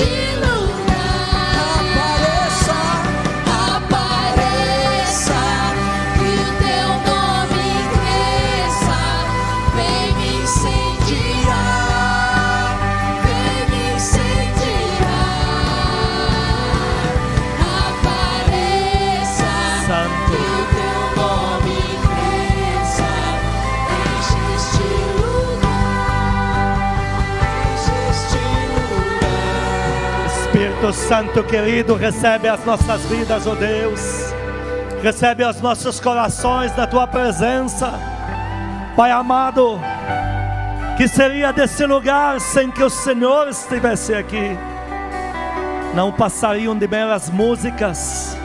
Jesus. Santo querido, recebe as nossas vidas, ó oh Deus, recebe os nossos corações da tua presença, Pai amado, que seria desse lugar sem que o Senhor estivesse aqui, não passariam de belas músicas,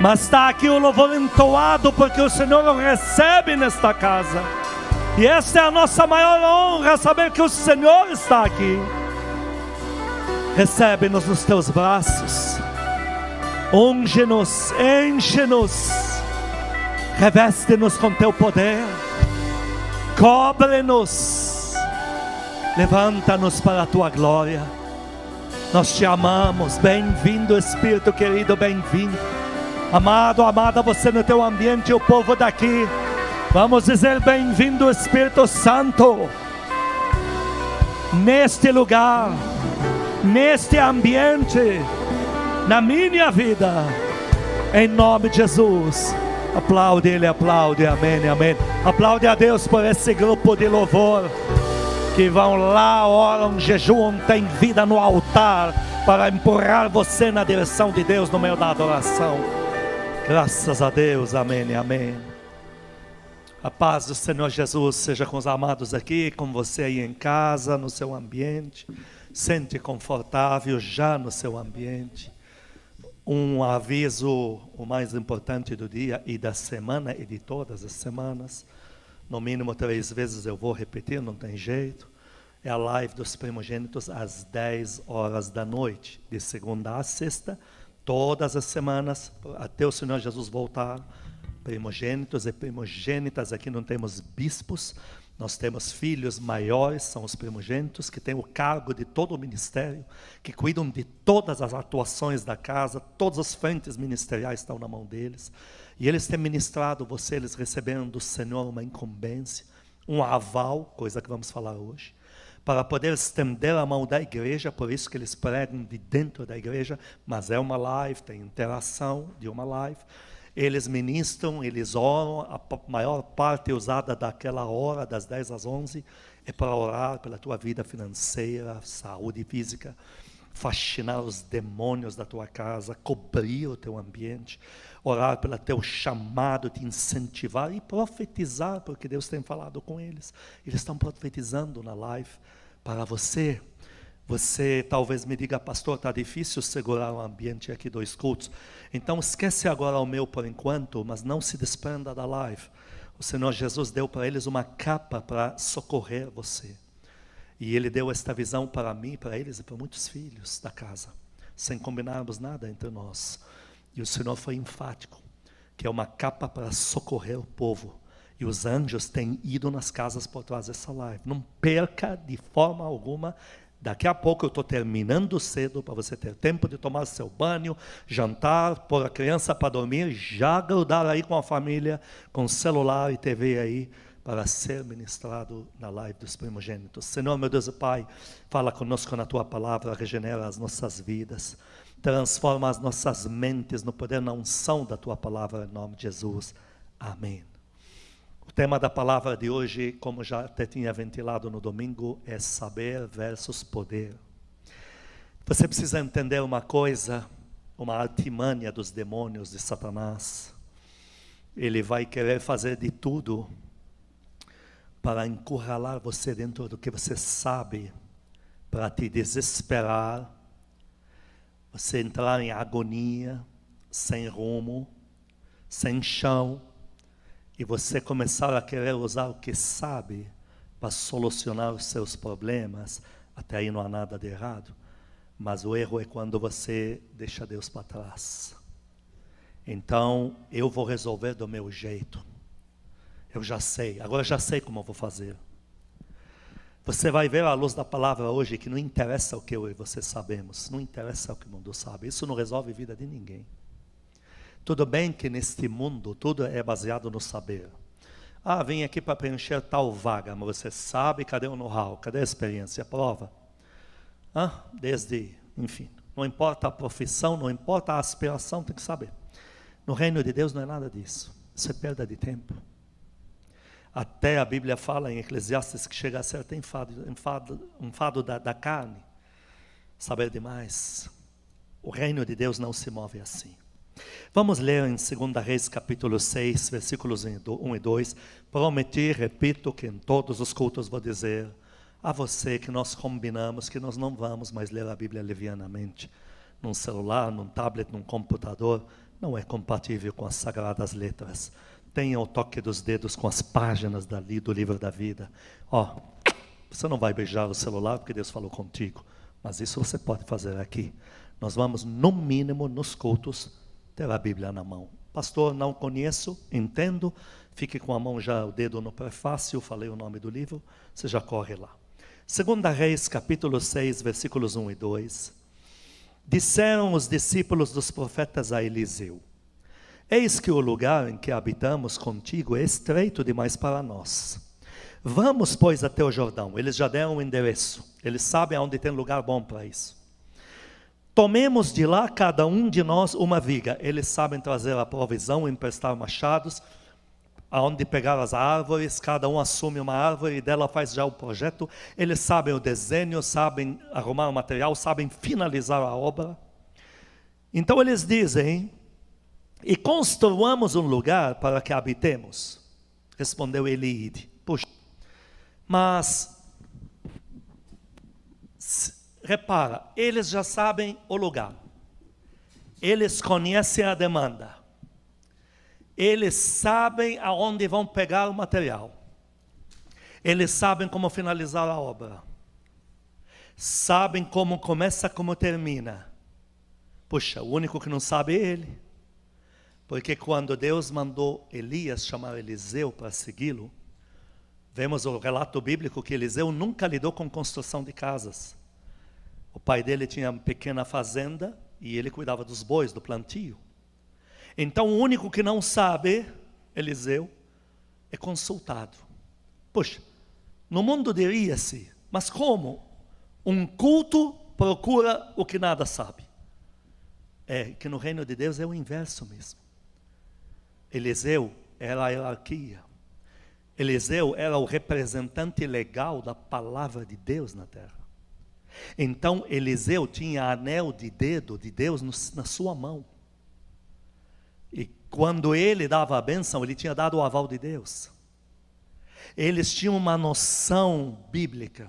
mas está aqui o louvor entoado, porque o Senhor o recebe nesta casa, e esta é a nossa maior honra, saber que o Senhor está aqui recebe-nos nos teus braços, unge-nos, enche-nos, reveste-nos com teu poder, cobre-nos, levanta-nos para a tua glória. Nós te amamos, bem-vindo, Espírito querido, bem-vindo. Amado, amada, você no teu ambiente, o povo daqui. Vamos dizer bem-vindo, Espírito Santo, neste lugar neste ambiente, na minha vida, em nome de Jesus. Aplaude Ele, aplaude, amém, amém. Aplaude a Deus por esse grupo de louvor que vão lá, oram, jejuam, tem vida no altar para empurrar você na direção de Deus no meio da adoração. Graças a Deus, amém, amém. A paz do Senhor Jesus seja com os amados aqui, com você aí em casa, no seu ambiente sente confortável já no seu ambiente. Um aviso, o mais importante do dia e da semana e de todas as semanas. No mínimo três vezes eu vou repetir, não tem jeito. É a live dos primogênitos às 10 horas da noite, de segunda a sexta, todas as semanas, até o Senhor Jesus voltar primogênitos e primogênitas, aqui não temos bispos, nós temos filhos maiores, são os primogênitos, que têm o cargo de todo o ministério, que cuidam de todas as atuações da casa, todas as frentes ministeriais estão na mão deles. E eles têm ministrado você, eles recebendo do Senhor uma incumbência, um aval, coisa que vamos falar hoje, para poder estender a mão da igreja, por isso que eles pregam de dentro da igreja, mas é uma live, tem interação de uma live eles ministram, eles oram, a maior parte é usada daquela hora, das 10 às 11, é para orar pela tua vida financeira, saúde física, fascinar os demônios da tua casa, cobrir o teu ambiente, orar pelo teu chamado, te incentivar e profetizar, porque Deus tem falado com eles. Eles estão profetizando na live para você você talvez me diga, pastor, está difícil segurar o ambiente aqui dos cultos. Então esquece agora o meu por enquanto, mas não se desprenda da live. O Senhor Jesus deu para eles uma capa para socorrer você. E Ele deu esta visão para mim, para eles e para muitos filhos da casa, sem combinarmos nada entre nós. E o Senhor foi enfático, que é uma capa para socorrer o povo. E os anjos têm ido nas casas por trás dessa live. Não perca de forma alguma Daqui a pouco eu estou terminando cedo para você ter tempo de tomar seu banho, jantar, pôr a criança para dormir, já grudar aí com a família, com celular e TV aí, para ser ministrado na live dos primogênitos. Senhor, meu Deus e Pai, fala conosco na tua palavra, regenera as nossas vidas, transforma as nossas mentes no poder na unção da tua palavra, em nome de Jesus. Amém. O tema da palavra de hoje, como já até tinha ventilado no domingo, é saber versus poder. Você precisa entender uma coisa, uma artimanha dos demônios de Satanás. Ele vai querer fazer de tudo para encurralar você dentro do que você sabe, para te desesperar, você entrar em agonia, sem rumo, sem chão e você começar a querer usar o que sabe para solucionar os seus problemas, até aí não há nada de errado, mas o erro é quando você deixa Deus para trás. Então, eu vou resolver do meu jeito. Eu já sei, agora já sei como eu vou fazer. Você vai ver a luz da palavra hoje que não interessa o que eu e você sabemos, não interessa o que o mundo sabe, isso não resolve a vida de ninguém. Tudo bem que neste mundo tudo é baseado no saber. Ah, vim aqui para preencher tal vaga, mas você sabe cadê o know-how, cadê a experiência, a prova? Ah, desde, enfim, não importa a profissão, não importa a aspiração, tem que saber. No reino de Deus não é nada disso. Isso é perda de tempo. Até a Bíblia fala em Eclesiastes que chega a ser até enfado, enfado, enfado da, da carne. Saber demais. O reino de Deus não se move assim. Vamos ler em 2 Reis, capítulo 6, versículos 1 e 2. Prometi, repito, que em todos os cultos vou dizer a você que nós combinamos que nós não vamos mais ler a Bíblia levianamente. Num celular, num tablet, num computador, não é compatível com as sagradas letras. Tenha o toque dos dedos com as páginas dali do livro da vida. Ó, oh, você não vai beijar o celular porque Deus falou contigo, mas isso você pode fazer aqui. Nós vamos, no mínimo, nos cultos, ter a Bíblia na mão. Pastor, não conheço, entendo, fique com a mão já, o dedo no prefácio, falei o nome do livro, você já corre lá. Segunda Reis, capítulo 6, versículos 1 e 2. Disseram os discípulos dos profetas a Eliseu: Eis que o lugar em que habitamos contigo é estreito demais para nós. Vamos, pois, até o Jordão. Eles já deram o um endereço, eles sabem onde tem lugar bom para isso. Tomemos de lá cada um de nós uma viga. Eles sabem trazer a provisão, emprestar machados, aonde pegar as árvores, cada um assume uma árvore e dela faz já o projeto. Eles sabem o desenho, sabem arrumar o material, sabem finalizar a obra. Então eles dizem: E construamos um lugar para que habitemos. Respondeu Eliide: Puxa, mas Repara, eles já sabem o lugar, eles conhecem a demanda, eles sabem aonde vão pegar o material, eles sabem como finalizar a obra, sabem como começa, como termina. Puxa, o único que não sabe é ele. Porque quando Deus mandou Elias chamar Eliseu para segui-lo, vemos o relato bíblico que Eliseu nunca lidou com construção de casas. O pai dele tinha uma pequena fazenda e ele cuidava dos bois, do plantio. Então o único que não sabe, Eliseu, é consultado. Poxa, no mundo diria-se, mas como um culto procura o que nada sabe? É que no reino de Deus é o inverso mesmo. Eliseu era a hierarquia. Eliseu era o representante legal da palavra de Deus na terra. Então Eliseu tinha anel de dedo de Deus no, na sua mão. E quando ele dava a benção, ele tinha dado o aval de Deus. Eles tinham uma noção bíblica.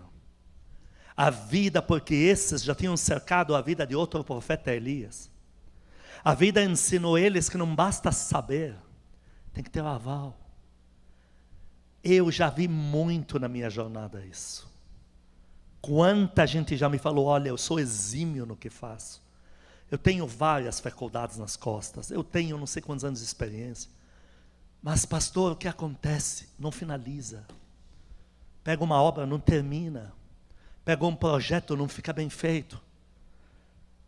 A vida, porque esses já tinham cercado a vida de outro profeta Elias. A vida ensinou eles que não basta saber, tem que ter o aval. Eu já vi muito na minha jornada isso. Quanta gente já me falou: olha, eu sou exímio no que faço. Eu tenho várias faculdades nas costas. Eu tenho não sei quantos anos de experiência. Mas, pastor, o que acontece? Não finaliza. Pega uma obra, não termina. Pega um projeto, não fica bem feito.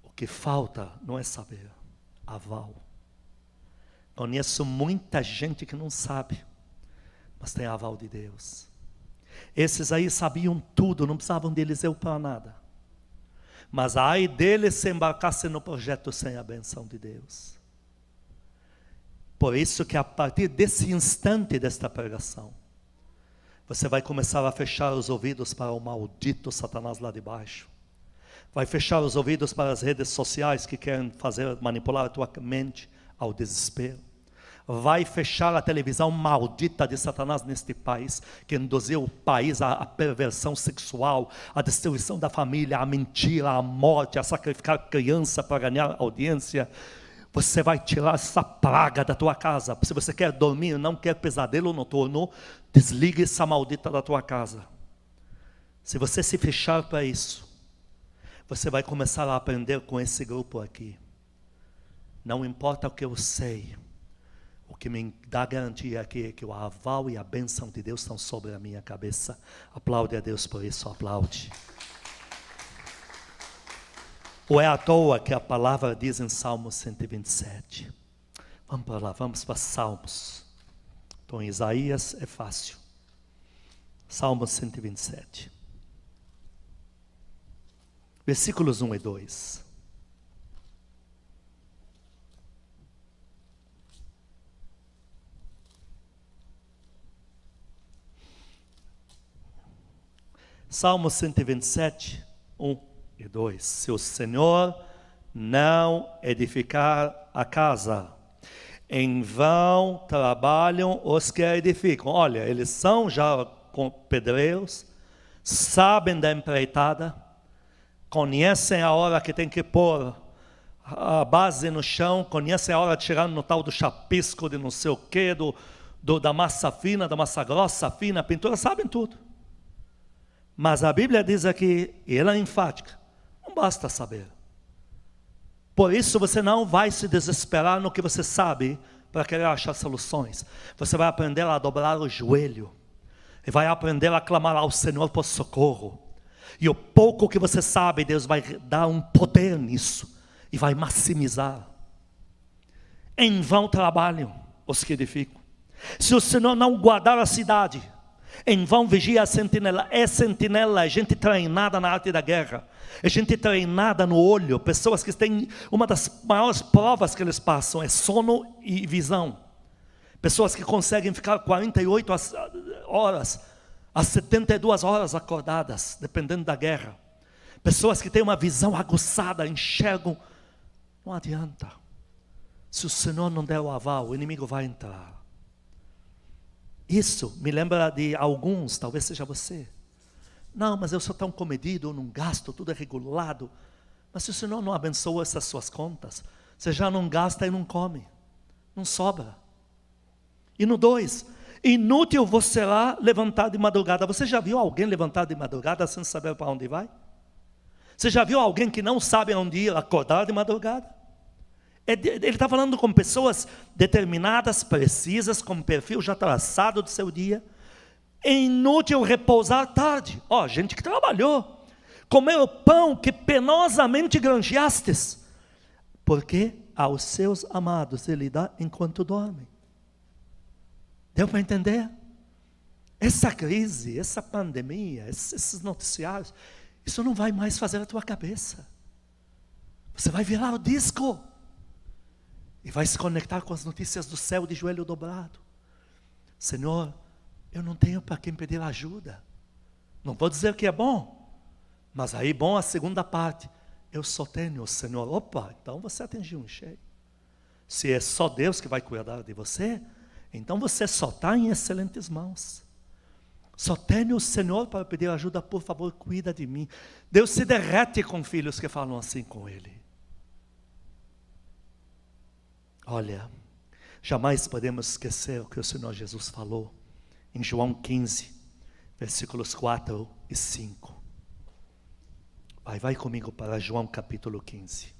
O que falta não é saber, aval. Conheço muita gente que não sabe, mas tem aval de Deus. Esses aí sabiam tudo, não precisavam de Eliseu para nada. Mas ai deles se embarcassem no projeto sem a benção de Deus. Por isso que a partir desse instante desta pregação, você vai começar a fechar os ouvidos para o maldito Satanás lá de baixo. Vai fechar os ouvidos para as redes sociais que querem fazer manipular a tua mente ao desespero vai fechar a televisão maldita de Satanás neste país, que induziu o país à perversão sexual, à destruição da família, à mentira, à morte, a sacrificar criança para ganhar audiência. Você vai tirar essa praga da tua casa. Se você quer dormir, não quer pesadelo noturno, desligue essa maldita da tua casa. Se você se fechar para isso, você vai começar a aprender com esse grupo aqui. Não importa o que eu sei, o que me dá garantia aqui é que o aval e a bênção de Deus estão sobre a minha cabeça. Aplaude a Deus por isso, aplaude. Ou é à toa que a palavra diz em Salmo 127. Vamos para lá, vamos para Salmos. Então, em Isaías é fácil. Salmo 127. Versículos 1 e 2. Salmo 127, 1 e 2. Se o Senhor não edificar a casa, em vão trabalham os que a edificam. Olha, eles são já pedreiros, sabem da empreitada, conhecem a hora que tem que pôr a base no chão, conhecem a hora de tirar no tal do chapisco, de não sei o quê, do, do da massa fina, da massa grossa, fina, pintura, sabem tudo mas a Bíblia diz aqui, e ela é enfática: não basta saber. Por isso você não vai se desesperar no que você sabe para querer achar soluções. Você vai aprender a dobrar o joelho e vai aprender a clamar ao Senhor por socorro. E o pouco que você sabe, Deus vai dar um poder nisso e vai maximizar. Em vão trabalham os que edificam. Se o Senhor não guardar a cidade, em vão vigia a sentinela. É sentinela, a gente treinada na arte da guerra. A gente treinada no olho. Pessoas que têm uma das maiores provas que eles passam é sono e visão. Pessoas que conseguem ficar 48 horas às 72 horas acordadas, dependendo da guerra. Pessoas que têm uma visão aguçada, enxergam. Não adianta. Se o Senhor não der o aval, o inimigo vai entrar. Isso me lembra de alguns, talvez seja você. Não, mas eu sou tão comedido, eu não gasto, tudo é regulado. Mas se o Senhor não abençoa essas suas contas, você já não gasta e não come, não sobra. E no dois, inútil você lá levantar de madrugada. Você já viu alguém levantar de madrugada sem saber para onde vai? Você já viu alguém que não sabe onde ir acordar de madrugada? É ele está falando com pessoas determinadas, precisas, com perfil já traçado do seu dia. É inútil repousar tarde. Ó, oh, gente que trabalhou. Comer o pão que penosamente granjeastes. Porque aos seus amados ele dá enquanto dormem. Deu para entender? Essa crise, essa pandemia, esses noticiários, isso não vai mais fazer a tua cabeça. Você vai virar o disco e vai se conectar com as notícias do céu de joelho dobrado. Senhor, eu não tenho para quem pedir ajuda. Não vou dizer que é bom, mas aí bom a segunda parte. Eu só tenho o Senhor. Opa, então você atingiu um cheio. Se é só Deus que vai cuidar de você, então você só está em excelentes mãos. Só tenho o Senhor para pedir ajuda, por favor, cuida de mim. Deus se derrete com filhos que falam assim com Ele. Olha, jamais podemos esquecer o que o Senhor Jesus falou em João 15, versículos 4 e 5. Vai, vai comigo para João capítulo 15.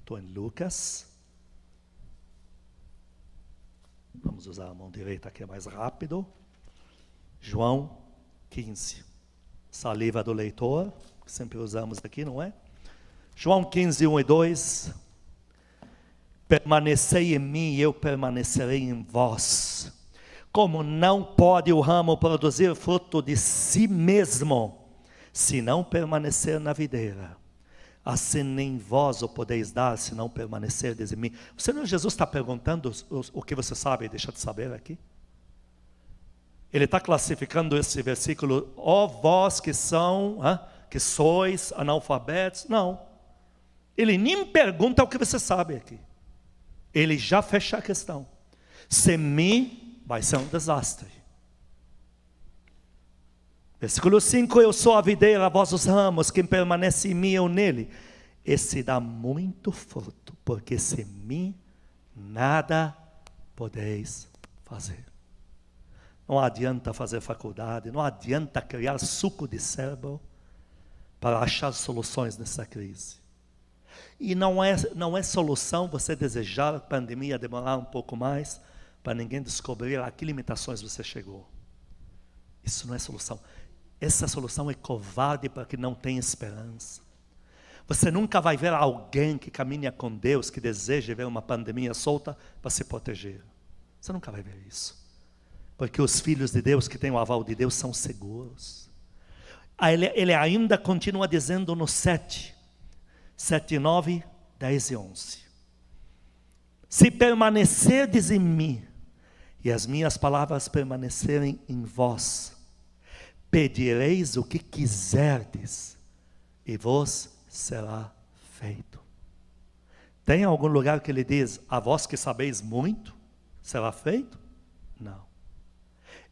Estou em Lucas. Vamos usar a mão direita aqui é mais rápido. João 15. Saliva do leitor, que sempre usamos aqui, não é? João 15, 1 e 2. Permanecei em mim e eu permanecerei em vós. Como não pode o ramo produzir fruto de si mesmo, se não permanecer na videira, assim nem vós o podeis dar, se não permanecerdes em mim. O Senhor Jesus está perguntando o que você sabe e deixa de saber aqui? Ele está classificando esse versículo, ó oh, vós que são, que sois analfabetos. Não. Ele nem pergunta o que você sabe aqui. Ele já fecha a questão. Sem mim vai ser um desastre. Versículo 5: Eu sou a videira, vós os ramos, quem permanece em mim ou nele. Esse dá muito fruto, porque sem mim nada podeis fazer. Não adianta fazer faculdade, não adianta criar suco de cérebro para achar soluções nessa crise. E não é, não é solução você desejar a pandemia demorar um pouco mais para ninguém descobrir a que limitações você chegou. Isso não é solução. Essa solução é covarde para que não tenha esperança. Você nunca vai ver alguém que caminha com Deus, que deseja ver uma pandemia solta para se proteger. Você nunca vai ver isso. Porque os filhos de Deus que têm o aval de Deus são seguros. Ele, ele ainda continua dizendo no 7: 7, 9, 10 e 11. Se permanecerdes em mim, e as minhas palavras permanecerem em vós, pedireis o que quiserdes, e vos será feito. Tem algum lugar que ele diz, a vós que sabeis muito, será feito? Não.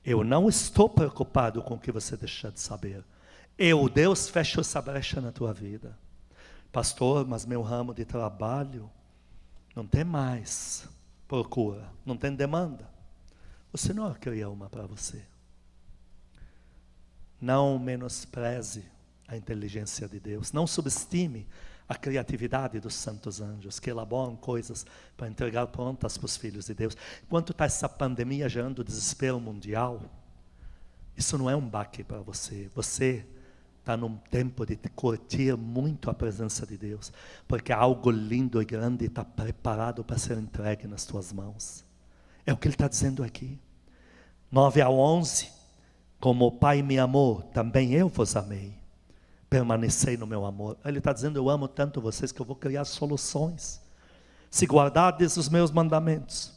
Eu não estou preocupado com o que você deixa de saber. Eu, Deus, fecho essa brecha na tua vida. Pastor, mas meu ramo de trabalho não tem mais procura, não tem demanda. O Senhor cria uma para você. Não menospreze a inteligência de Deus, não subestime a criatividade dos santos anjos, que elaboram coisas para entregar prontas para os filhos de Deus. Enquanto está essa pandemia gerando desespero mundial, isso não é um baque para você. Você está num tempo de curtir muito a presença de Deus, porque algo lindo e grande está preparado para ser entregue nas tuas mãos. É o que ele está dizendo aqui. 9 a 11. Como o Pai me amou, também eu vos amei. Permanecei no meu amor. Ele está dizendo: Eu amo tanto vocês que eu vou criar soluções. Se guardardes os meus mandamentos,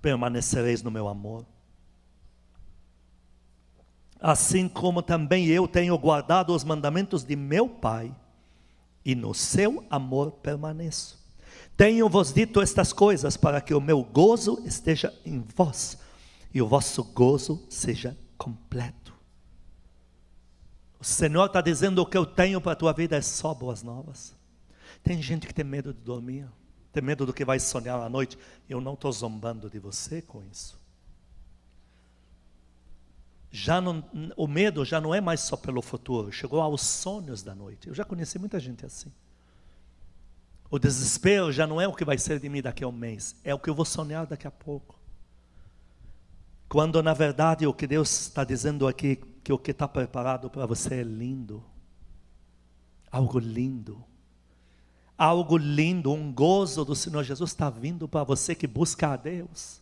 permanecereis no meu amor assim como também eu tenho guardado os mandamentos de meu Pai, e no seu amor permaneço. Tenho-vos dito estas coisas para que o meu gozo esteja em vós e o vosso gozo seja completo. O Senhor está dizendo: o que eu tenho para a tua vida é só boas novas. Tem gente que tem medo de dormir, tem medo do que vai sonhar à noite. Eu não estou zombando de você com isso já não, o medo já não é mais só pelo futuro, chegou aos sonhos da noite. Eu já conheci muita gente assim. O desespero já não é o que vai ser de mim daqui a um mês, é o que eu vou sonhar daqui a pouco. Quando na verdade o que Deus está dizendo aqui, que o que está preparado para você é lindo. Algo lindo. Algo lindo, um gozo do Senhor Jesus está vindo para você que busca a Deus.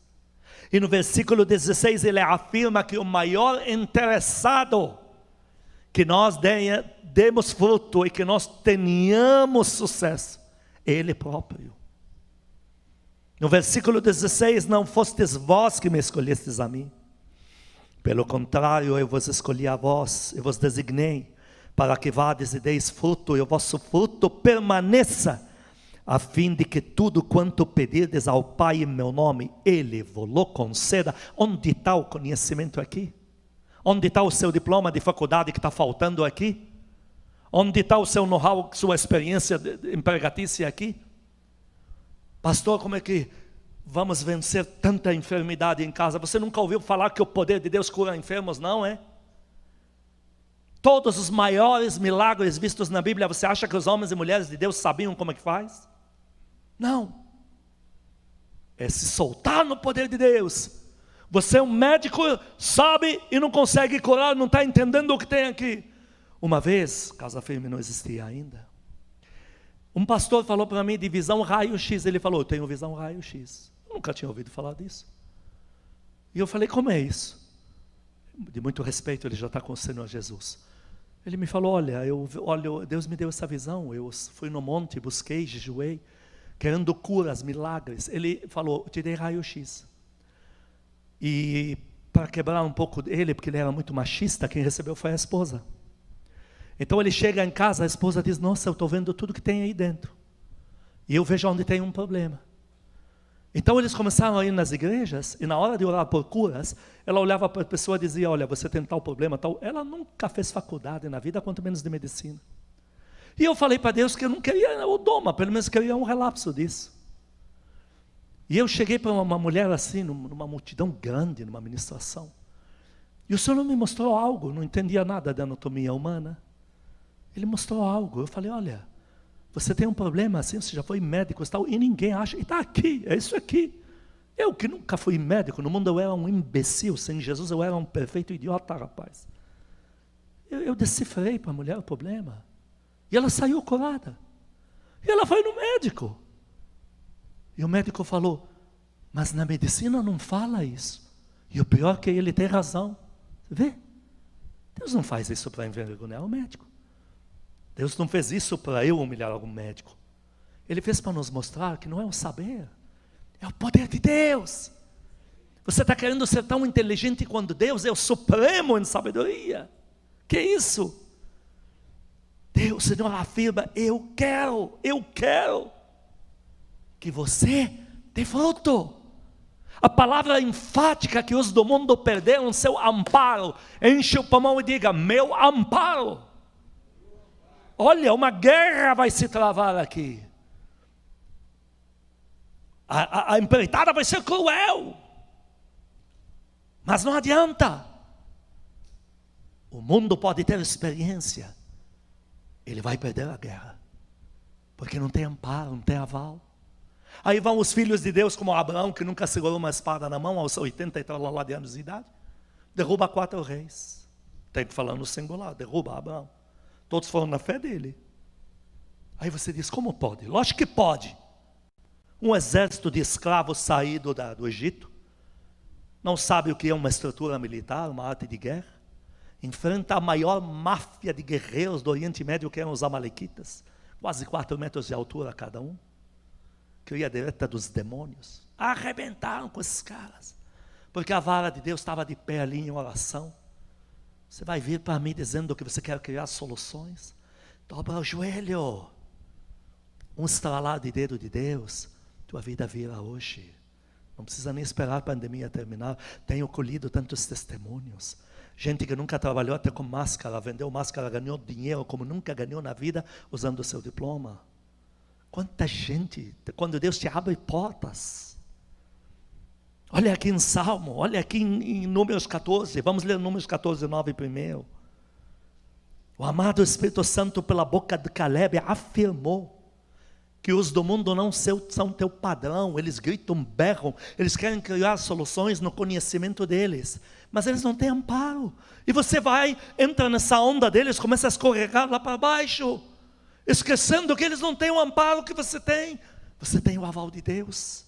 E no versículo 16 ele afirma que o maior interessado que nós demos fruto e que nós tenhamos sucesso, é ele próprio. No versículo 16, não fostes vós que me escolhestes a mim. Pelo contrário, eu vos escolhi a vós, eu vos designei, para que vades e deis fruto, e o vosso fruto permaneça, a fim de que tudo quanto pedirdes ao Pai em meu nome, Ele vos conceda. Onde está o conhecimento aqui? Onde está o seu diploma de faculdade que está faltando aqui? Onde está o seu know-how, sua experiência empregatícia aqui? Pastor, como é que vamos vencer tanta enfermidade em casa? Você nunca ouviu falar que o poder de Deus cura enfermos, não é? Todos os maiores milagres vistos na Bíblia, você acha que os homens e mulheres de Deus sabiam como é que faz? Não. É se soltar no poder de Deus. Você é um médico, sabe e não consegue curar, não está entendendo o que tem aqui. Uma vez, Casa Firme não existia ainda. Um pastor falou para mim de visão raio-x. Ele falou: Eu tenho visão raio-x. Nunca tinha ouvido falar disso. E eu falei: Como é isso? De muito respeito, ele já está com o Senhor Jesus. Ele me falou: Olha, eu, olha, Deus me deu essa visão. Eu fui no monte, busquei, jejuei querendo curas, milagres. Ele falou: Te dei raio-x. E para quebrar um pouco dele, porque ele era muito machista, quem recebeu foi a esposa. Então ele chega em casa, a esposa diz: Nossa, eu estou vendo tudo que tem aí dentro. E eu vejo onde tem um problema. Então eles começaram a ir nas igrejas, e na hora de orar por curas, ela olhava para a pessoa e dizia: Olha, você tem tal problema, tal. Ela nunca fez faculdade na vida, quanto menos de medicina. E eu falei para Deus que eu não queria o doma, pelo menos queria um relapso disso. E eu cheguei para uma mulher assim, numa multidão grande, numa ministração. E o Senhor me mostrou algo, não entendia nada da anatomia humana. Ele mostrou algo. Eu falei: olha, você tem um problema assim, você já foi médico e tal, e ninguém acha. E está aqui, é isso aqui. Eu que nunca fui médico, no mundo eu era um imbecil, sem Jesus eu era um perfeito idiota, rapaz. Eu, eu decifrei para a mulher o problema. E ela saiu curada. E ela foi no médico. E o médico falou: Mas na medicina não fala isso. E o pior é que ele tem razão. Vê? Deus não faz isso para envergonhar o médico. Deus não fez isso para eu humilhar algum médico. Ele fez para nos mostrar que não é o saber, é o poder de Deus. Você está querendo ser tão inteligente quando Deus? É o supremo em sabedoria. Que isso? Deus, Senhor, afirma: eu quero, eu quero que você dê fruto. A palavra enfática que os do mundo perderam, seu amparo, enche o pulmão e diga: meu amparo. Olha, uma guerra vai se travar aqui. A, a, a empreitada vai ser cruel. Mas não adianta. O mundo pode ter experiência ele vai perder a guerra, porque não tem amparo, não tem aval. Aí vão os filhos de Deus, como Abraão, que nunca segurou uma espada na mão, aos 80 e tal lá de anos de idade, derruba quatro reis. Tem que falar no singular, derruba Abraão. Todos foram na fé dele. Aí você diz, como pode? Lógico que pode. Um exército de escravos saído da, do Egito, não sabe o que é uma estrutura militar, uma arte de guerra, enfrenta a maior máfia de guerreiros do Oriente Médio, que eram os Amalequitas, quase 4 metros de altura cada um, que ia direita dos demônios. Arrebentaram com esses caras, porque a vara de Deus estava de pé ali em oração. Você vai vir para mim dizendo que você quer criar soluções? Dobra o joelho. Um estralar de dedo de Deus, tua vida vira hoje. Não precisa nem esperar a pandemia terminar. Tenho colhido tantos testemunhos Gente que nunca trabalhou até com máscara, vendeu máscara, ganhou dinheiro como nunca ganhou na vida usando o seu diploma. Quanta gente, quando Deus te abre portas. Olha aqui em Salmo, olha aqui em, em Números 14, vamos ler Números 14, 9 primeiro. O amado Espírito Santo, pela boca de Caleb, afirmou que os do mundo não são teu padrão, eles gritam, berram, eles querem criar soluções no conhecimento deles mas eles não têm amparo. E você vai, entra nessa onda deles, começa a escorregar lá para baixo, esquecendo que eles não têm o amparo que você tem. Você tem o aval de Deus.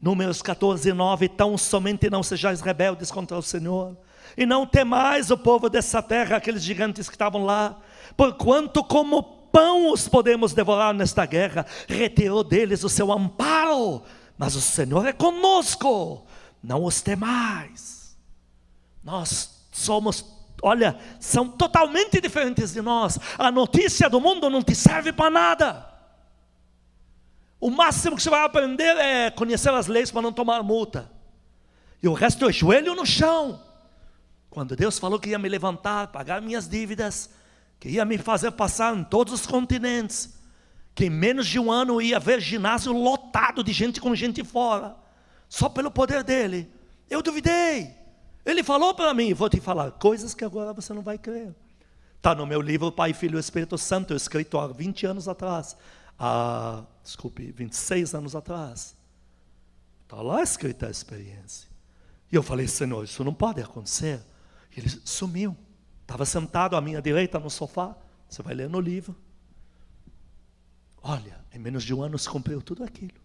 Números 14, 9, tão somente não sejais rebeldes contra o Senhor, e não temais o povo dessa terra, aqueles gigantes que estavam lá, porquanto como pão os podemos devorar nesta guerra, retirou deles o seu amparo, mas o Senhor é conosco, não os temais. Nós somos, olha, são totalmente diferentes de nós. A notícia do mundo não te serve para nada. O máximo que você vai aprender é conhecer as leis para não tomar multa. E o resto é joelho no chão. Quando Deus falou que ia me levantar, pagar minhas dívidas, que ia me fazer passar em todos os continentes, que em menos de um ano ia ver ginásio lotado de gente com gente fora só pelo poder dele. Eu duvidei. Ele falou para mim, vou te falar coisas que agora você não vai crer. Está no meu livro Pai, Filho e Espírito Santo, escrito há 20 anos atrás. Há, desculpe, 26 anos atrás. Está lá escrita a experiência. E eu falei, Senhor, isso não pode acontecer. ele sumiu. Estava sentado à minha direita no sofá. Você vai ler no livro. Olha, em menos de um ano se cumpriu tudo aquilo.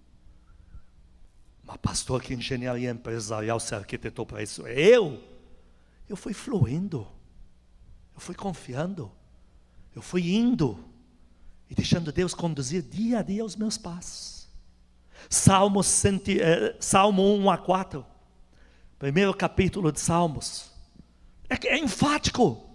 Mas, pastor, que engenharia é empresarial se é arquitetou para isso? É eu? Eu fui fluindo, eu fui confiando, eu fui indo e deixando Deus conduzir dia a dia os meus passos. Salmo, eh, Salmo 1 a 4, primeiro capítulo de Salmos, é, é enfático.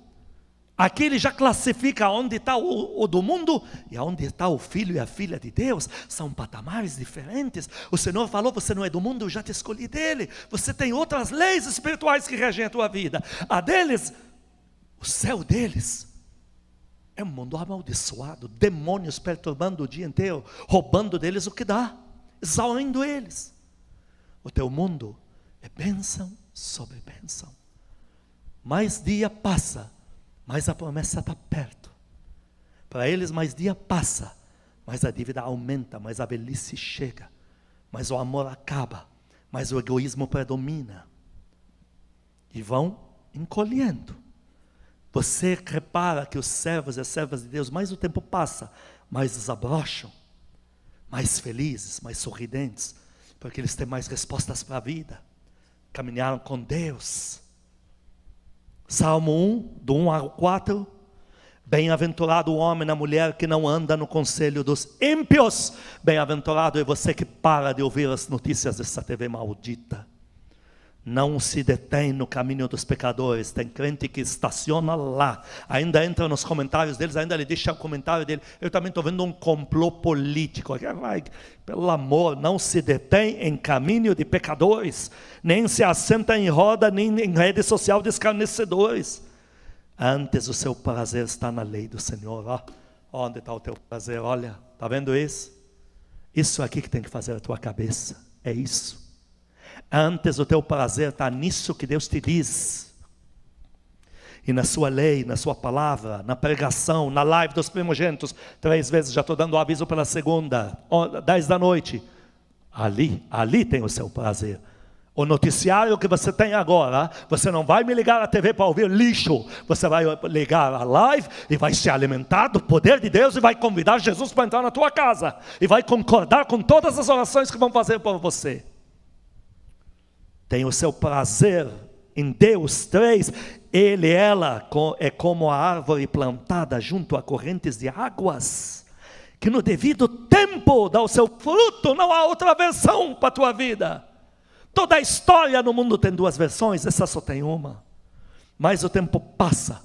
Aqui ele já classifica onde está o, o, do mundo e onde está o filho e a filha de Deus. São patamares diferentes. O Senhor falou: você não é do mundo, eu já te escolhi dele. Você tem outras leis espirituais que regem a tua vida. A deles, o céu deles. É um mundo amaldiçoado, demônios perturbando o dia inteiro, roubando deles o que dá, exaurindo eles. O teu mundo é bênção sobre bênção. Mais dia passa mas a promessa está perto. Para eles, mais dia passa, mas a dívida aumenta, mas a velhice chega, mas o amor acaba, mas o egoísmo predomina. E vão encolhendo. Você repara que os servos e as servas de Deus, mais o tempo passa, mais desabrocham, mais felizes, mais sorridentes, porque eles têm mais respostas para a vida. Caminharam com Deus Salmo 1, do 1 ao 4. Bem-aventurado o homem, a mulher que não anda no conselho dos ímpios. Bem-aventurado é você que para de ouvir as notícias dessa TV maldita não se detém no caminho dos pecadores. Tem crente que estaciona lá, ainda entra nos comentários deles, ainda ele deixa o comentário dele. Eu também estou vendo um complô político. Vai, pelo amor, não se detém em caminho de pecadores, nem se assenta em roda, nem em rede social de escarnecedores. Antes o seu prazer está na lei do Senhor. Ó, onde está o teu prazer? Olha, está vendo isso? Isso aqui que tem que fazer a tua cabeça. É isso. Antes o teu prazer está nisso que Deus te diz. E na sua lei, na sua palavra, na pregação, na live dos primogênitos, três vezes, já estou dando aviso pela segunda, dez da noite. Ali, ali tem o seu prazer. O noticiário que você tem agora, você não vai me ligar à TV para ouvir lixo. Você vai ligar à live e vai se alimentar do poder de Deus e vai convidar Jesus para entrar na tua casa. E vai concordar com todas as orações que vão fazer por você tem o seu prazer em Deus. Três, ele, ela, é como a árvore plantada junto a correntes de águas, que no devido tempo dá o seu fruto. Não há outra versão para a tua vida. Toda a história no mundo tem duas versões, essa só tem uma. Mas o tempo passa,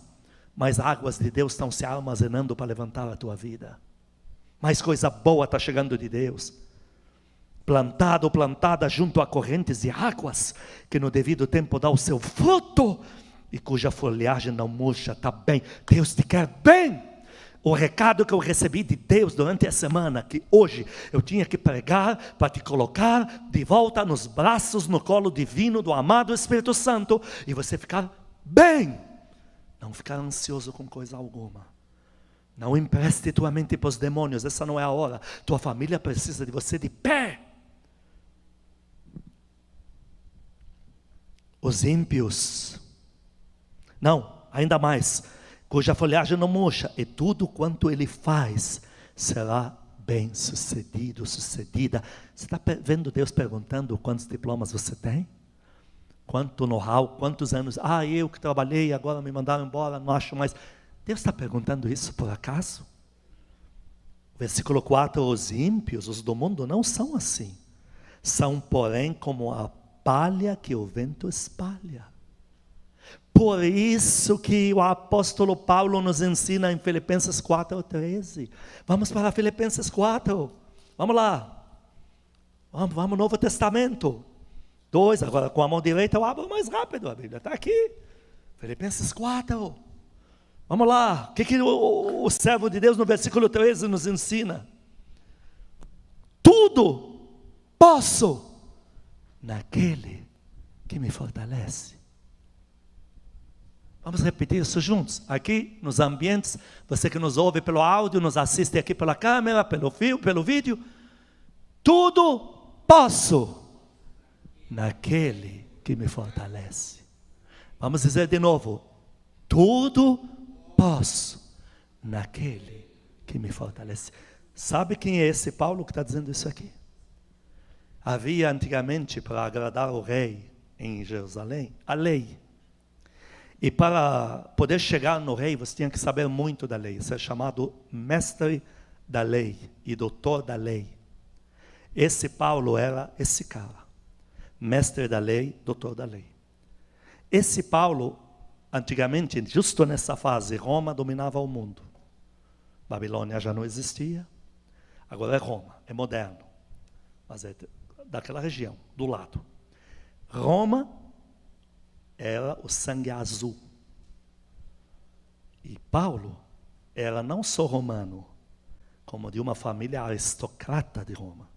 mas águas de Deus estão se armazenando para levantar a tua vida. Mais coisa boa está chegando de Deus plantado ou plantada junto a correntes e águas, que no devido tempo dá o seu fruto e cuja folhagem não murcha, está bem. Deus te quer bem. O recado que eu recebi de Deus durante a semana, que hoje eu tinha que pregar para te colocar de volta nos braços, no colo divino do amado Espírito Santo, e você ficar bem, não ficar ansioso com coisa alguma. Não empreste tua mente para os demônios, essa não é a hora. Tua família precisa de você de pé. os ímpios. Não, ainda mais, cuja folhagem não murcha, e tudo quanto ele faz será bem sucedido, sucedida. Você está vendo Deus perguntando quantos diplomas você tem? Quanto know-how, quantos anos? Ah, eu que trabalhei, agora me mandaram embora, não acho mais. Deus está perguntando isso por acaso? Versículo 4: Os ímpios, os do mundo, não são assim. São, porém, como a palha que o vento espalha. Por isso que o apóstolo Paulo nos ensina em Filipenses 4:13. Vamos para Filipenses 4. Vamos lá. Vamos, vamos Novo Testamento. Dois, agora com a mão direita eu abro mais rápido a Bíblia. Está aqui. Filipenses 4. Vamos lá. O que, que o, o, o servo de Deus no versículo 13 nos ensina? Tudo posso naquele que me fortalece. Vamos repetir isso juntos, aqui nos ambientes, você que nos ouve pelo áudio, nos assiste aqui pela câmera, pelo fio, pelo vídeo. Tudo posso naquele que me fortalece. Vamos dizer de novo: tudo posso naquele que me fortalece. Sabe quem é esse Paulo que está dizendo isso aqui? Havia antigamente, para agradar o rei em Jerusalém, a lei. E para poder chegar no rei, você tinha que saber muito da lei, ser é chamado mestre da lei e doutor da lei. Esse Paulo era esse cara, mestre da lei, doutor da lei. Esse Paulo, antigamente, justo nessa fase, Roma dominava o mundo. Babilônia já não existia, agora é Roma, é moderno. Mas é daquela região, do lado. Roma era o sangue azul. E Paulo era não só romano, como de uma família aristocrata de Roma.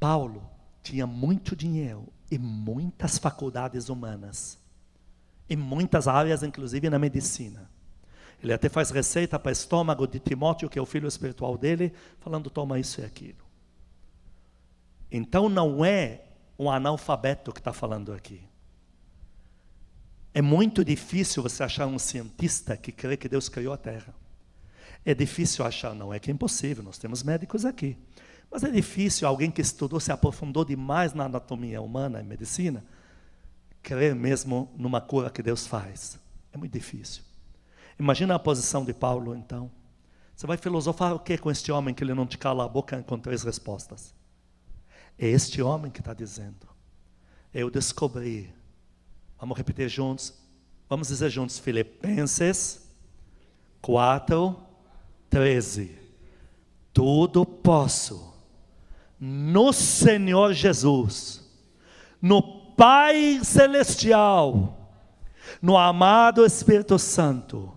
Paulo tinha muito dinheiro e muitas faculdades humanas, em muitas áreas, inclusive na medicina. Ele até faz receita para estômago de Timóteo, que é o filho espiritual dele, falando: toma isso e aquilo. Então não é um analfabeto que está falando aqui. É muito difícil você achar um cientista que crê que Deus criou a Terra. É difícil achar, não é que é impossível, nós temos médicos aqui. Mas é difícil alguém que estudou, se aprofundou demais na anatomia humana e medicina, crer mesmo numa cura que Deus faz. É muito difícil. Imagina a posição de Paulo, então. Você vai filosofar o que com este homem que ele não te cala a boca com três respostas? É este homem que está dizendo. Eu descobri. Vamos repetir juntos. Vamos dizer juntos. Filipenses 4, 13. Tudo posso no Senhor Jesus, no Pai Celestial, no amado Espírito Santo,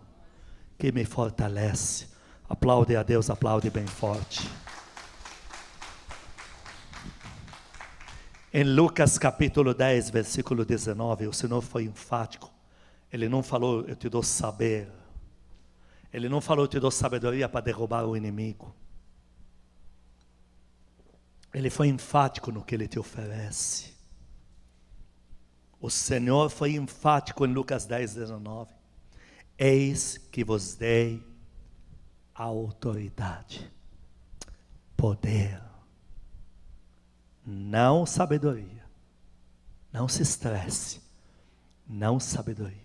que me fortalece. Aplaude a Deus, aplaude bem forte. Em Lucas capítulo 10, versículo 19, o Senhor foi enfático. Ele não falou, eu te dou saber. Ele não falou, eu te dou sabedoria para derrubar o inimigo. Ele foi enfático no que ele te oferece. O Senhor foi enfático em Lucas 10, 19. Eis que vos dei autoridade, poder não sabedoria. Não se estresse. Não sabedoria.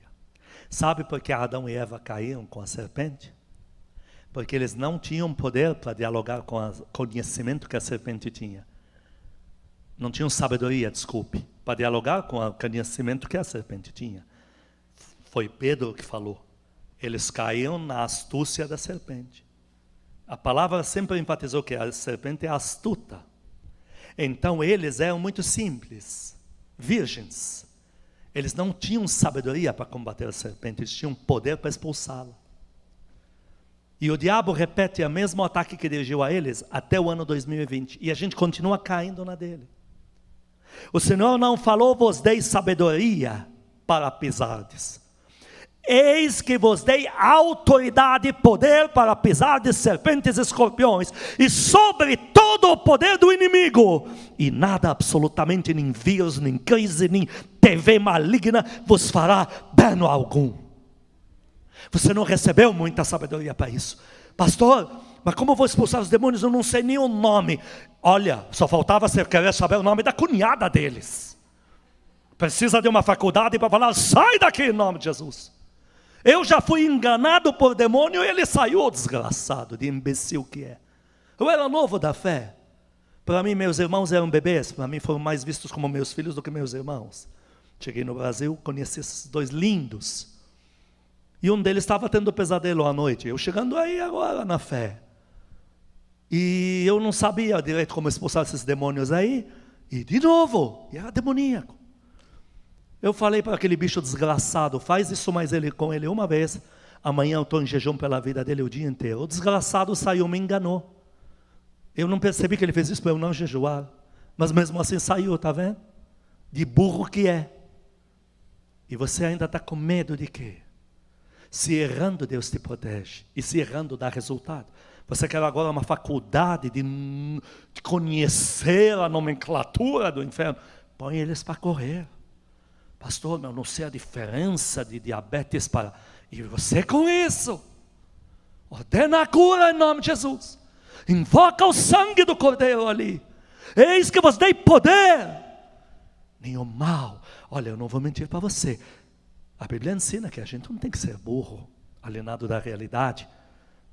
Sabe por que Adão e Eva caíram com a serpente? Porque eles não tinham poder para dialogar com o conhecimento que a serpente tinha. Não tinham sabedoria, desculpe, para dialogar com o conhecimento que a serpente tinha. Foi Pedro que falou. Eles caíram na astúcia da serpente. A palavra sempre enfatizou que a serpente é astuta. Então eles eram muito simples, virgens. Eles não tinham sabedoria para combater a serpente, eles tinham poder para expulsá-la. E o diabo repete o mesmo ataque que dirigiu a eles até o ano 2020. E a gente continua caindo na dele. O Senhor não falou, vos dei sabedoria para pisardes. Eis que vos dei autoridade e poder para pisar de serpentes e escorpiões, e sobre todo o poder do inimigo, e nada absolutamente, nem vírus, nem crise, nem TV maligna vos fará dano algum. Você não recebeu muita sabedoria para isso, pastor. Mas como eu vou expulsar os demônios? Eu não sei nem o nome. Olha, só faltava você querer saber o nome da cunhada deles. Precisa de uma faculdade para falar, sai daqui em nome de Jesus. Eu já fui enganado por demônio e ele saiu, desgraçado, de imbecil que é. Eu era novo da fé. Para mim, meus irmãos eram bebês, para mim foram mais vistos como meus filhos do que meus irmãos. Cheguei no Brasil, conheci esses dois lindos. E um deles estava tendo pesadelo à noite. Eu chegando aí agora na fé. E eu não sabia direito como expulsar esses demônios aí. E de novo, era demoníaco. Eu falei para aquele bicho desgraçado, faz isso mais ele, com ele uma vez, amanhã eu estou em jejum pela vida dele o dia inteiro. O desgraçado saiu, me enganou. Eu não percebi que ele fez isso para eu não jejuar, mas mesmo assim saiu, tá vendo? De burro que é. E você ainda está com medo de quê? Se errando, Deus te protege. E se errando, dá resultado. Você quer agora uma faculdade de, de conhecer a nomenclatura do inferno? Põe eles para correr. Pastor, eu não sei a diferença de diabetes para. E você com isso, ordena a cura em nome de Jesus. Invoca o sangue do Cordeiro ali. Eis que vos dei poder. Nenhum mal. Olha, eu não vou mentir para você. A Bíblia ensina que a gente não tem que ser burro, alienado da realidade.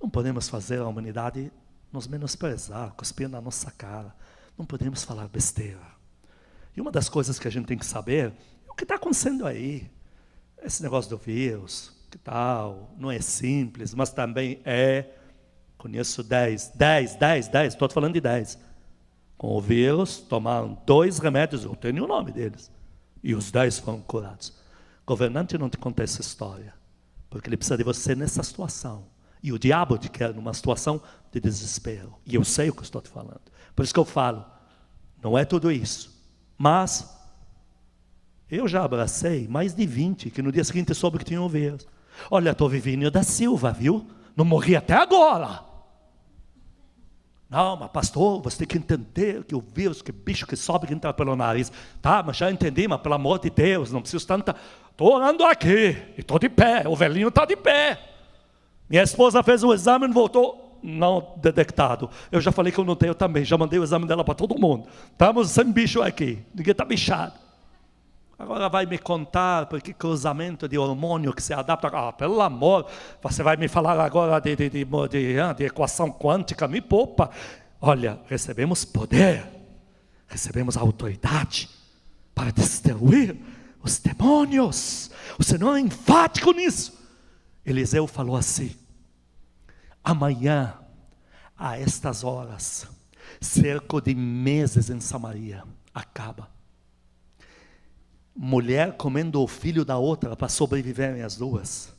Não podemos fazer a humanidade nos menosprezar, cuspir na nossa cara. Não podemos falar besteira. E uma das coisas que a gente tem que saber o que está acontecendo aí? Esse negócio do vírus, que tal? Não é simples, mas também é. Conheço 10, 10, 10, 10, estou falando de 10. Com o vírus, tomaram dois remédios, eu tenho o nome deles. E os 10 foram curados. governante não te conta essa história, porque ele precisa de você nessa situação. E o diabo te quer numa situação de desespero. E eu sei o que estou te falando. Por isso que eu falo, não é tudo isso. Mas eu já abracei mais de 20, que no dia seguinte soube que tinham ovelhas. Olha, estou vivendo da Silva, viu? Não morri até agora. Não, mas pastor, você tem que entender que o vírus, que bicho que sobe que entra pelo nariz. Tá, mas já entendi, mas pelo amor de Deus, não preciso tanta. Estou orando aqui, e estou de pé, o velhinho está de pé. Minha esposa fez o exame e voltou não detectado. Eu já falei que eu não tenho também, já mandei o exame dela para todo mundo. Estamos sem bicho aqui, ninguém está bichado. Agora vai me contar porque cruzamento de hormônio que se adapta. Ah, pelo amor, você vai me falar agora de, de, de, de, de ah, equação quântica, me poupa. Olha, recebemos poder, recebemos autoridade para destruir os demônios. O Senhor é enfático nisso. Eliseu falou assim: amanhã, a estas horas, cerca de meses em Samaria, acaba mulher comendo o filho da outra para sobreviverem as duas.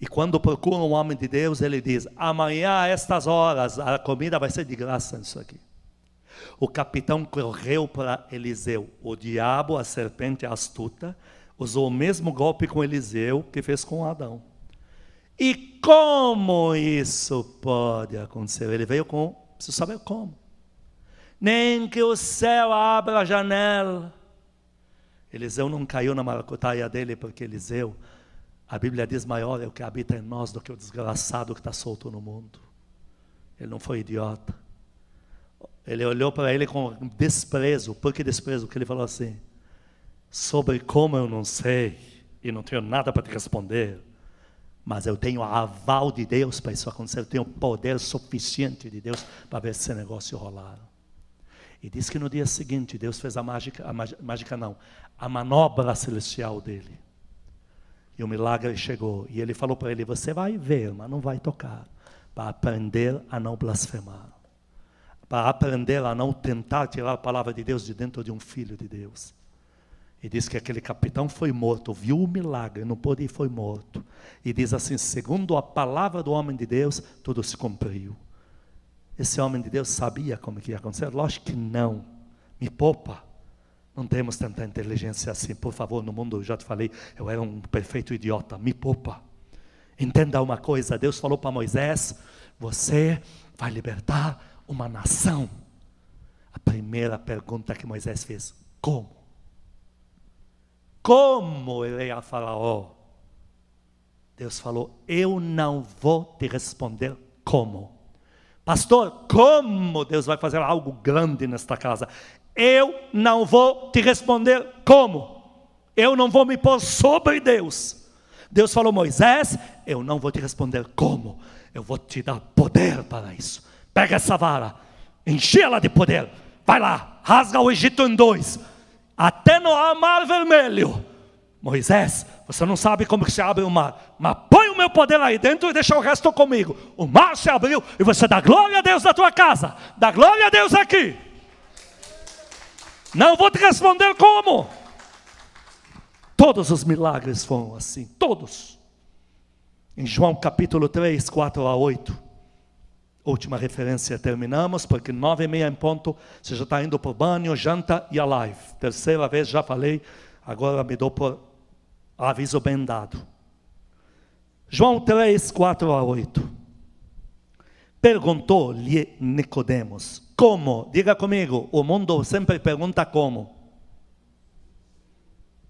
E quando procura um homem de Deus, ele diz: amanhã a estas horas a comida vai ser de graça nisso aqui. O capitão correu para Eliseu. O diabo, a serpente astuta, usou o mesmo golpe com Eliseu que fez com Adão. E como isso pode acontecer? Ele veio com, preciso saber como. Nem que o céu abra a janela Eliseu não caiu na maracutaia dele, porque Eliseu, a Bíblia diz: maior é o que habita em nós do que o desgraçado que está solto no mundo. Ele não foi idiota. Ele olhou para ele com desprezo. Por que desprezo? Porque ele falou assim: sobre como eu não sei e não tenho nada para te responder, mas eu tenho aval de Deus para isso acontecer, eu tenho poder suficiente de Deus para ver esse negócio rolar. E diz que no dia seguinte Deus fez a mágica, a mágica não, a manobra celestial dele. E o milagre chegou. E ele falou para ele: Você vai ver, mas não vai tocar. Para aprender a não blasfemar. Para aprender a não tentar tirar a palavra de Deus de dentro de um filho de Deus. E diz que aquele capitão foi morto, viu o milagre, não pôde e foi morto. E diz assim: segundo a palavra do homem de Deus, tudo se cumpriu. Esse homem de Deus sabia como que ia acontecer? Lógico que não. Me poupa. Não temos tanta inteligência assim. Por favor, no mundo, eu já te falei, eu era um perfeito idiota. Me poupa. Entenda uma coisa: Deus falou para Moisés: Você vai libertar uma nação. A primeira pergunta que Moisés fez: Como? Como irei a Faraó? Oh. Deus falou: Eu não vou te responder como. Pastor, como Deus vai fazer algo grande nesta casa? Eu não vou te responder como. Eu não vou me pôr sobre Deus. Deus falou, Moisés, eu não vou te responder como. Eu vou te dar poder para isso. Pega essa vara, enche ela de poder. Vai lá, rasga o Egito em dois. Até no mar vermelho. Moisés, você não sabe como se abre o mar. Mas põe meu poder lá dentro e deixa o resto comigo. O mar se abriu e você dá glória a Deus na tua casa, dá glória a Deus aqui. Não vou te responder como. Todos os milagres foram assim, todos. Em João capítulo 3, 4 a 8. Última referência, terminamos, porque nove e meia em ponto, você já está indo para o banho, janta e a live. Terceira vez já falei, agora me dou por aviso bem dado. João 3, 4 a 8. Perguntou-lhe Nicodemos, como? Diga comigo, o mundo sempre pergunta como.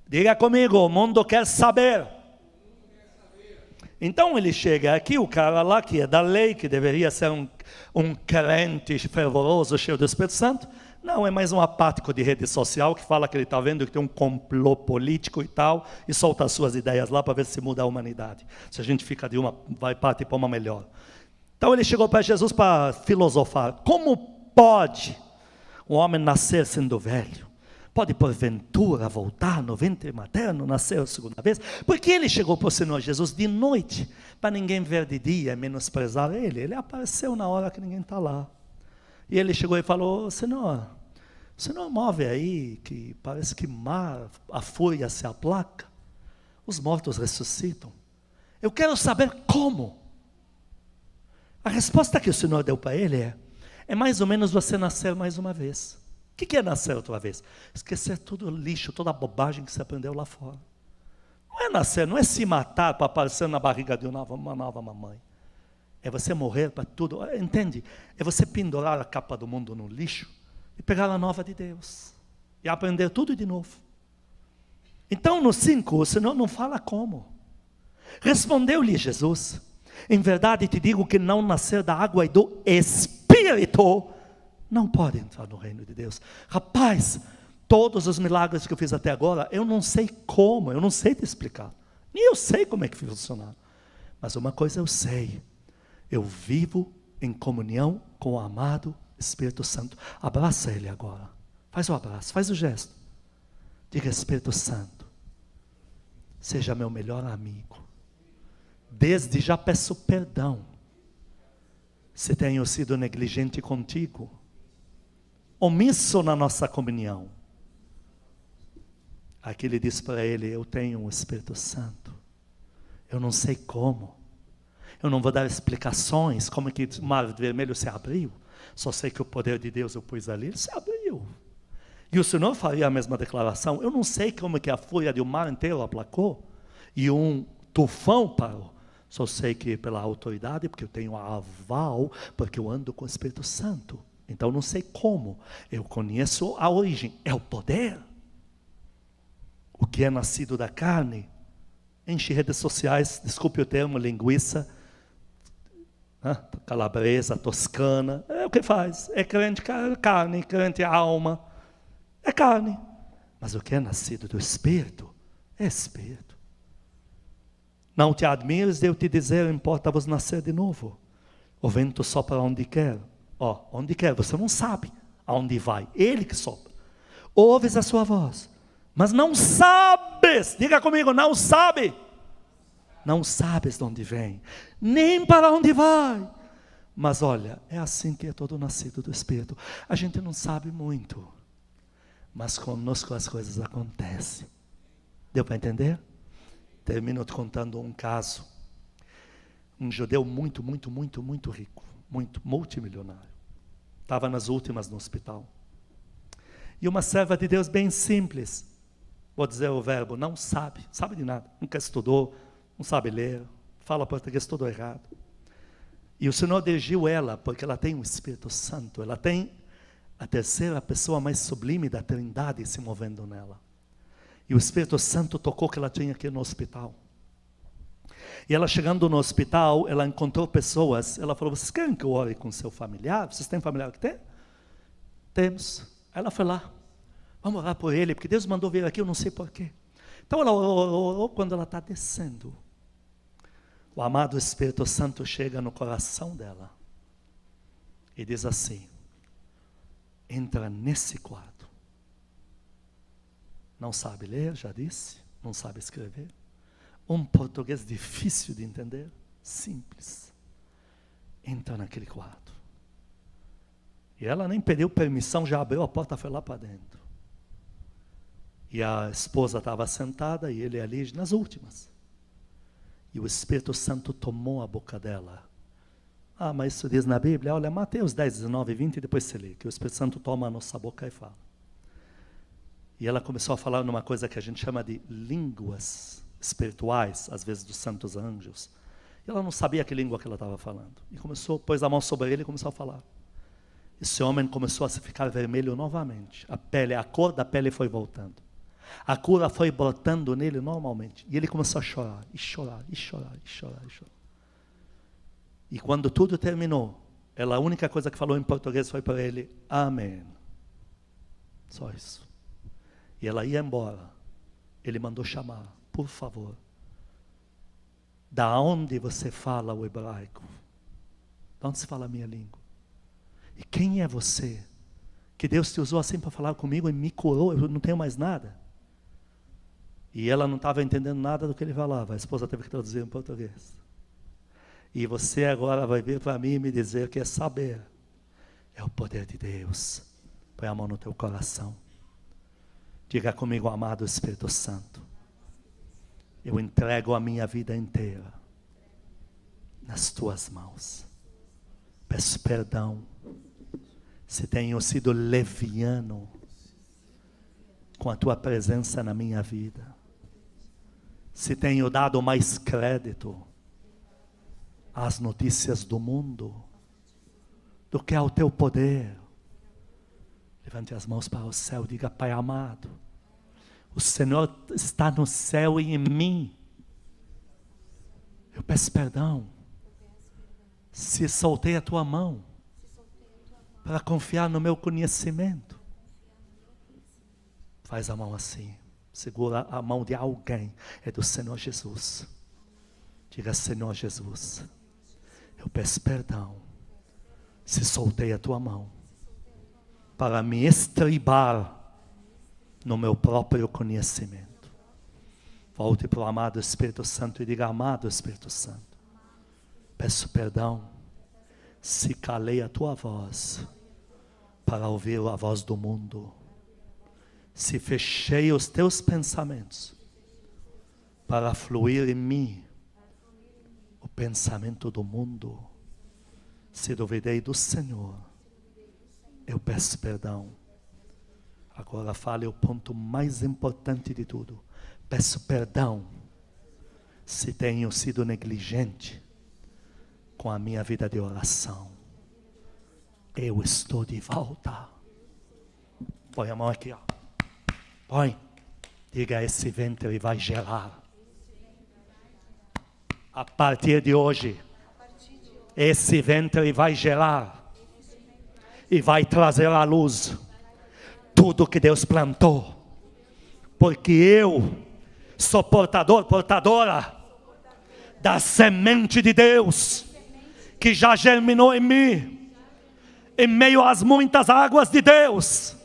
Diga comigo, o mundo quer saber. Então ele chega aqui, o cara lá que é da lei, que deveria ser um, um crente fervoroso, cheio do Espírito Santo, não, é mais um apático de rede social que fala que ele está vendo que tem um complô político e tal, e solta as suas ideias lá para ver se muda a humanidade. Se a gente fica de uma, vai para tipo, uma melhor. Então ele chegou para Jesus para filosofar. Como pode um homem nascer sendo velho? Pode, porventura, voltar no ventre materno, nascer a segunda vez? Porque ele chegou para o Senhor Jesus de noite, para ninguém ver de dia, menosprezar ele. Ele apareceu na hora que ninguém está lá. E ele chegou e falou: Senhor, não, você não move aí, que parece que mar, a folha se aplaca, os mortos ressuscitam. Eu quero saber como. A resposta que o Senhor deu para ele é: é mais ou menos você nascer mais uma vez. O que é nascer outra vez? Esquecer todo o lixo, toda a bobagem que você aprendeu lá fora. Não é nascer, não é se matar para aparecer na barriga de uma nova, uma nova mamãe. É você morrer para tudo. É, entende? É você pendurar a capa do mundo no lixo e pegar a nova de Deus. E aprender tudo de novo. Então, no 5, Senhor não fala como. Respondeu-lhe Jesus: Em verdade te digo que não nascer da água e do Espírito não pode entrar no reino de Deus. Rapaz, todos os milagres que eu fiz até agora, eu não sei como, eu não sei te explicar. Nem eu sei como é que funciona. Mas uma coisa eu sei eu vivo em comunhão com o amado Espírito Santo. Abraça ele agora. Faz o abraço, faz o gesto. Diga, Espírito Santo, seja meu melhor amigo. Desde já peço perdão se tenho sido negligente contigo, omisso na nossa comunhão. Aqui ele diz para ele: Eu tenho o um Espírito Santo. Eu não sei como, eu não vou dar explicações como é que o mar vermelho se abriu. Só sei que o poder de Deus eu pus ali, ele se abriu. E o Senhor faria a mesma declaração. Eu não sei como é que a fúria do mar inteiro aplacou e um tufão parou. Só sei que pela autoridade, porque eu tenho aval, porque eu ando com o Espírito Santo. Então não sei como. Eu conheço a origem. É o poder. O que é nascido da carne enche redes sociais, desculpe o termo, linguiça, calabresa, toscana, é o que faz. É crente carne, crente alma, é carne. Mas o que é nascido do Espírito é Espírito. Não te admires de eu te dizer, importa-vos nascer de novo. O vento sopra onde quer. Ó, oh, onde quer, você não sabe aonde vai. Ele que sopra. Ouves a sua voz, mas não sabes. Diga comigo, não sabe não sabes de onde vem, nem para onde vai. Mas olha, é assim que é todo nascido do Espírito. A gente não sabe muito, mas conosco as coisas acontecem. Deu para entender? Termino te contando um caso. Um judeu muito, muito, muito, muito rico, muito multimilionário. Estava nas últimas no hospital. E uma serva de Deus bem simples, vou dizer o verbo, não sabe, sabe de nada, nunca estudou, não sabe ler, fala português todo errado. E o Senhor dirigiu ela, porque ela tem o Espírito Santo, ela tem a terceira pessoa mais sublime da Trindade se movendo nela. E o Espírito Santo tocou que ela tinha aqui no hospital. E ela chegando no hospital, ela encontrou pessoas, ela falou, vocês querem que eu ore com seu familiar? Vocês têm familiar que tem? Temos. Ela foi lá, vamos orar por ele, porque Deus mandou vir aqui, eu não sei porquê. Então ela orou, orou quando ela está descendo o amado Espírito Santo chega no coração dela e diz assim: entra nesse quarto. Não sabe ler, já disse, não sabe escrever. Um português difícil de entender, simples. Entra naquele quarto. E ela nem pediu permissão, já abriu a porta, foi lá para dentro. E a esposa estava sentada e ele ali nas últimas. E o Espírito Santo tomou a boca dela. Ah, mas isso diz na Bíblia, olha, Mateus 10, 19 e 20, e depois você lê, que o Espírito Santo toma a nossa boca e fala. E ela começou a falar numa coisa que a gente chama de línguas espirituais, às vezes dos santos anjos. E ela não sabia que língua que ela estava falando. E começou, pôs a mão sobre ele e começou a falar. Esse homem começou a ficar vermelho novamente. A pele, a cor da pele foi voltando. A cura foi brotando nele normalmente. E ele começou a chorar, e chorar, e chorar, e chorar, e chorar. E quando tudo terminou, ela a única coisa que falou em português foi para ele: Amém. Só isso. E ela ia embora. Ele mandou chamar: Por favor. Da onde você fala o hebraico? Da onde se fala a minha língua? E quem é você? Que Deus te usou assim para falar comigo e me curou, eu não tenho mais nada. E ela não estava entendendo nada do que ele falava. A esposa teve que traduzir em português. E você agora vai vir para mim e me dizer que é saber. É o poder de Deus. Põe a mão no teu coração. Diga comigo, amado Espírito Santo. Eu entrego a minha vida inteira nas tuas mãos. Peço perdão se tenho sido leviano com a tua presença na minha vida se tenho dado mais crédito às notícias do mundo do que ao teu poder. Levante as mãos para o céu, e diga: Pai amado, o Senhor está no céu e em mim. Eu peço perdão se soltei a tua mão para confiar no meu conhecimento. Faz a mão assim. Segura a mão de alguém. É do Senhor Jesus. Diga, Senhor Jesus, eu peço perdão se soltei a tua mão para me estribar no meu próprio conhecimento. Volte para o amado Espírito Santo e diga: Amado Espírito Santo, peço perdão se calei a tua voz para ouvir a voz do mundo se fechei os teus pensamentos para fluir em mim o pensamento do mundo, se duvidei do Senhor, eu peço perdão. Agora fale o ponto mais importante de tudo. Peço perdão se tenho sido negligente com a minha vida de oração. Eu estou de volta. Põe a mão aqui, ó. Põe. Diga esse vento e vai gelar. A partir de hoje, esse ventre vai gelar e vai trazer à luz tudo que Deus plantou, porque eu sou portador, portadora da semente de Deus que já germinou em mim, em meio às muitas águas de Deus.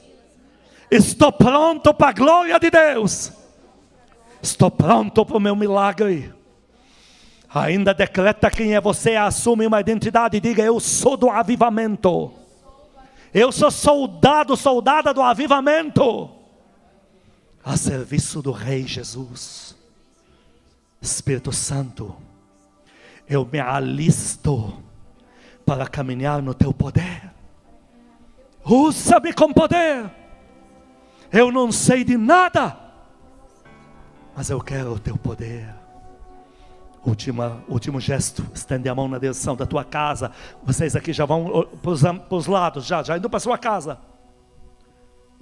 Estou pronto para a glória de Deus. Estou pronto para o meu milagre. Ainda decreta quem é você, assume uma identidade e diga: Eu sou do avivamento. Eu sou soldado, soldada do avivamento. A serviço do Rei Jesus. Espírito Santo, eu me alisto para caminhar no teu poder. Usa-me com poder. Eu não sei de nada, mas eu quero o teu poder. Última, último gesto, estende a mão na direção da tua casa. Vocês aqui já vão para os lados, já, já indo para sua casa.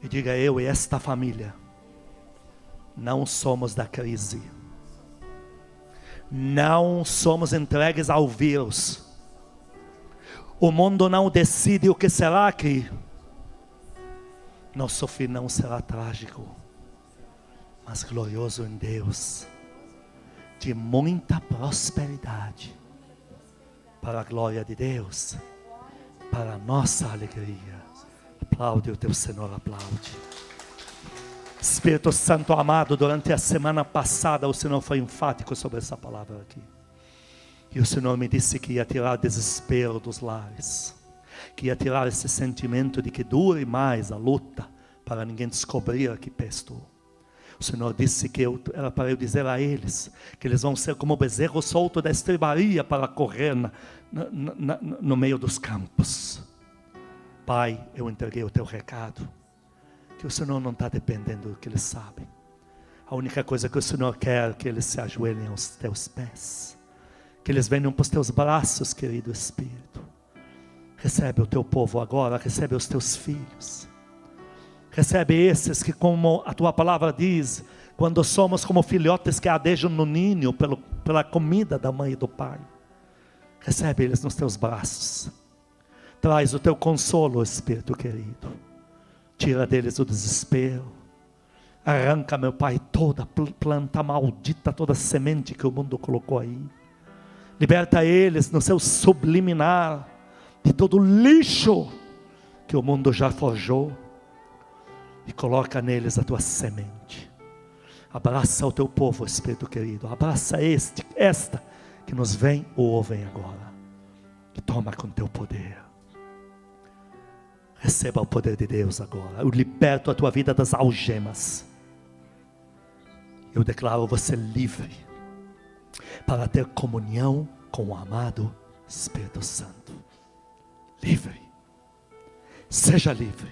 E diga eu e esta família, não somos da crise, não somos entregues ao vírus. O mundo não decide o que será que. Nosso final será trágico, mas glorioso em Deus, de muita prosperidade, para a glória de Deus, para a nossa alegria. Aplaude o teu Senhor, aplaude. Espírito Santo amado, durante a semana passada o Senhor foi enfático sobre essa palavra aqui. E o Senhor me disse que ia tirar desespero dos lares que ia tirar esse sentimento de que dure mais a luta, para ninguém descobrir a que pé estou. O Senhor disse que eu, era para eu dizer a eles que eles vão ser como bezerro solto da estrebaria para correr na, na, na, no meio dos campos. Pai, eu entreguei o teu recado. Que o Senhor não está dependendo do que eles sabem. A única coisa que o Senhor quer é que eles se ajoelhem aos teus pés. Que eles venham para os teus braços, querido Espírito. Recebe o teu povo agora, recebe os teus filhos. Recebe esses que, como a tua palavra diz, quando somos como filhotes que adejam no ninho pelo, pela comida da mãe e do pai, recebe eles nos teus braços. Traz o teu consolo, Espírito querido. Tira deles o desespero. Arranca, meu Pai, toda planta maldita, toda semente que o mundo colocou aí. Liberta eles no seu subliminar de todo o lixo que o mundo já forjou e coloca neles a tua semente. Abraça o teu povo, Espírito querido. Abraça este, esta que nos vem ou ouvem agora. Que toma com teu poder. Receba o poder de Deus agora. Eu liberto a tua vida das algemas. Eu declaro você livre para ter comunhão com o amado Espírito Santo livre. Seja livre.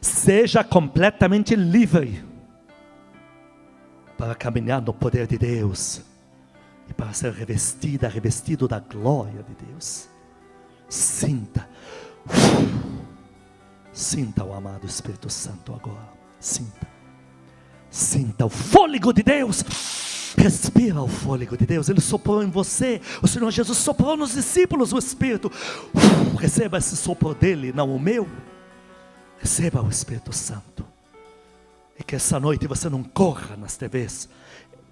Seja completamente livre para caminhar no poder de Deus e para ser revestida, revestido da glória de Deus. Sinta, sinta o amado Espírito Santo agora. Sinta, sinta o fôlego de Deus Respira o fôlego de Deus, Ele soprou em você, o Senhor Jesus soprou nos discípulos o Espírito, Uf, receba esse sopro dele, não o meu, receba o Espírito Santo, e que essa noite você não corra nas TVs,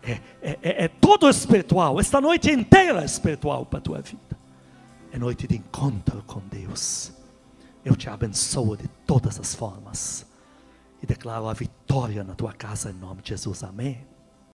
é, é, é, é todo espiritual, esta noite inteira é espiritual para a tua vida, é noite de encontro com Deus, eu te abençoo de todas as formas, e declaro a vitória na tua casa em nome de Jesus, amém.